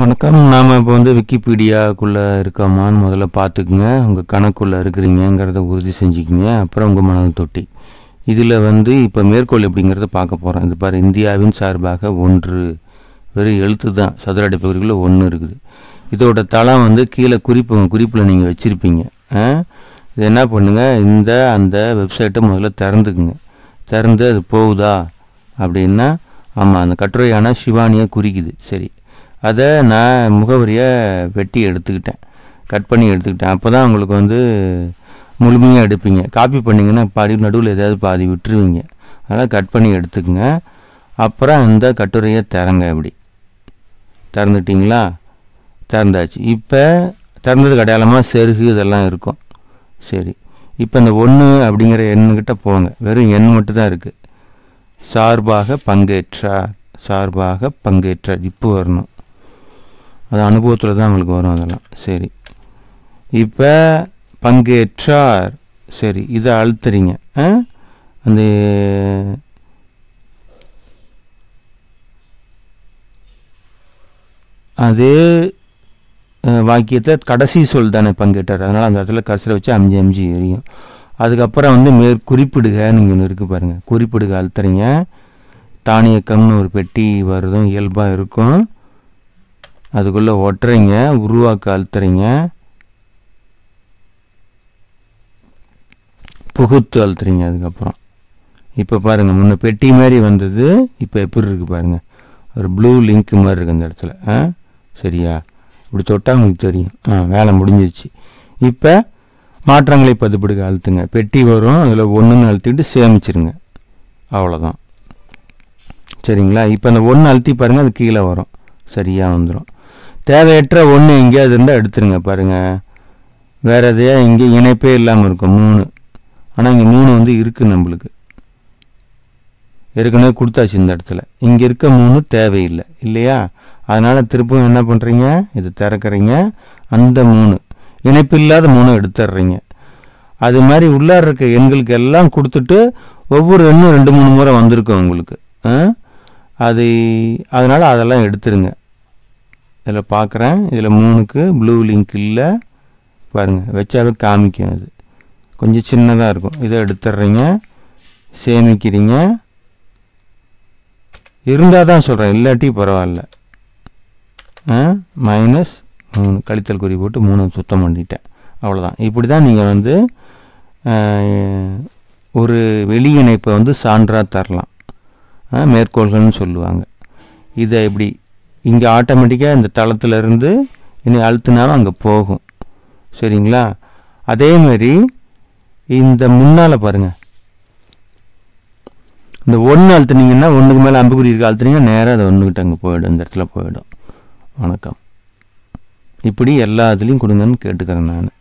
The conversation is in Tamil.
வணக்கம் நாம் இப்போ வந்து விக்கிபீடியாக்குள்ளே இருக்காமான்னு முதல்ல பார்த்துக்குங்க உங்கள் கணக்குள்ளே இருக்கிறீங்கிறத உறுதி செஞ்சுக்கிங்க அப்புறம் உங்கள் மனது தொட்டி இதில் வந்து இப்போ மேற்கோள் எப்படிங்கிறத பார்க்க போகிறோம் இது பாரு இந்தியாவின் சார்பாக ஒன்று வெறும் எழுத்து தான் சதுரடை பகுதிக்குள்ளே ஒன்று இருக்குது இதோட தளம் வந்து கீழே குறிப்பு குறிப்பில் நீங்கள் வச்சுருப்பீங்க இது என்ன பண்ணுங்கள் இந்த அந்த வெப்சைட்டை முதல்ல திறந்துக்குங்க திறந்து அது போகுதா அப்படின்னா ஆமாம் அந்த கட்டுரையான சிவானியை குறிக்குது சரி அதை நான் முகவரியை வெட்டி எடுத்துக்கிட்டேன் கட் பண்ணி எடுத்துக்கிட்டேன் அப்போ தான் உங்களுக்கு வந்து முழுமையாக எடுப்பீங்க காப்பி பண்ணிங்கன்னா பாதி நடுவில் ஏதாவது பாதி விட்டுருவீங்க அதனால் கட் பண்ணி எடுத்துக்கங்க அப்புறம் அந்த கட்டுரையை திறங்க இப்படி திறந்துட்டிங்களா திறந்தாச்சு இப்போ திறந்தது அடையாளமாக செருகு இதெல்லாம் இருக்கும் சரி இப்போ இந்த ஒன்று அப்படிங்கிற எண்ணுக்கிட்ட போங்க வெறும் எண் மட்டும் தான் இருக்குது சார்பாக பங்கேற்றா சார்பாக பங்கேற்றார் இப்போ வரணும் அது அனுபவத்தில் தான் அவங்களுக்கு வரும் அதெல்லாம் சரி இப்போ பங்கேற்றார் சரி இதை அழுத்துறீங்க அந்த அதே வாக்கியத்தில் கடைசி சொல் தானே பங்கேற்றார் அதனால் அந்த இடத்துல கசரை வச்சு அஞ்சு அஞ்சு எரியும் அதுக்கப்புறம் வந்து மே குறிப்பிடுக நீங்கள் ஒன்று இருக்குது பாருங்கள் குறிப்பிடுக அழுத்துறீங்க தானியக்கம்னு ஒரு பெட்டி வருதும் இயல்பாக இருக்கும் அதுக்குள்ளே ஒட்டுறீங்க உருவாக்க அழுத்துறீங்க புகுத்து அழுத்துறீங்க அதுக்கப்புறம் இப்போ பாருங்கள் முன்ன பெட்டி மாதிரி வந்தது இப்போ எப்படி இருக்குது பாருங்கள் ஒரு ப்ளூ லிங்க் மாதிரி இருக்குது அந்த இடத்துல ஆ சரியா இப்படி தொட்டால் உங்களுக்கு தெரியும் ஆ வேலை முடிஞ்சிருச்சு இப்போ மாற்றங்களை பதுப்படுக்க அழுத்துங்க பெட்டி வரும் அதில் ஒன்றுன்னு அழுத்திட்டு சேமிச்சிருங்க அவ்வளோதான் சரிங்களா இப்போ அந்த ஒன்று அழுத்தி பாருங்கள் அது கீழே வரும் சரியாக வந்துடும் தேவையற்ற ஒன்று எங்கேயாவது இருந்தால் எடுத்துருங்க பாருங்கள் வேறு எதையா இங்கே இணைப்பே இல்லாமல் இருக்கும் மூணு ஆனால் இங்கே மூணு வந்து இருக்குது நம்மளுக்கு ஏற்கனவே கொடுத்தாச்சு இந்த இடத்துல இங்கே இருக்க மூணு தேவையில்லை இல்லையா அதனால் திருப்பவும் என்ன பண்ணுறீங்க இது திறக்கிறீங்க அந்த மூணு இணைப்பு இல்லாத மூணு எடுத்துடுறீங்க அது மாதிரி உள்ளார இருக்க எண்களுக்கு எல்லாம் கொடுத்துட்டு ஒவ்வொரு எண்ணும் ரெண்டு மூணு முறை வந்திருக்கும் உங்களுக்கு அது அதனால் அதெல்லாம் எடுத்துருங்க இதில் பார்க்குறேன் இதில் மூணுக்கு ப்ளூ லிங்க் இல்லை பாருங்கள் வச்சாவே காமிக்கும் அது கொஞ்சம் சின்னதாக இருக்கும் இதை எடுத்துடுறீங்க சேமிக்கிறீங்க இருந்தால் தான் சொல்கிறேன் இல்லாட்டி பரவாயில்ல மைனஸ் மூணு கழித்தல் குறி போட்டு மூணு சுத்தம் பண்ணிட்டேன் அவ்வளோதான் இப்படி தான் நீங்கள் வந்து ஒரு வெளி இணைப்பை வந்து சான்றாக தரலாம் மேற்கோள்கள்னு சொல்லுவாங்க இதை இப்படி இங்கே ஆட்டோமேட்டிக்காக இந்த தளத்திலிருந்து இனி அழுத்தினாலும் அங்கே போகும் சரிங்களா அதேமாரி இந்த முன்னால் பாருங்கள் இந்த ஒன்று அழுத்துனீங்கன்னா ஒன்றுக்கு மேலே அம்புக்குறி இருக்க அழுத்துனீங்கன்னா நேராக அதை ஒன்றுக்கிட்ட அங்கே போயிடும் இந்த இடத்துல போயிடும் வணக்கம் இப்படி எல்லா இதுலேயும் கொடுங்கன்னு கேட்டுக்கிறேன் நான்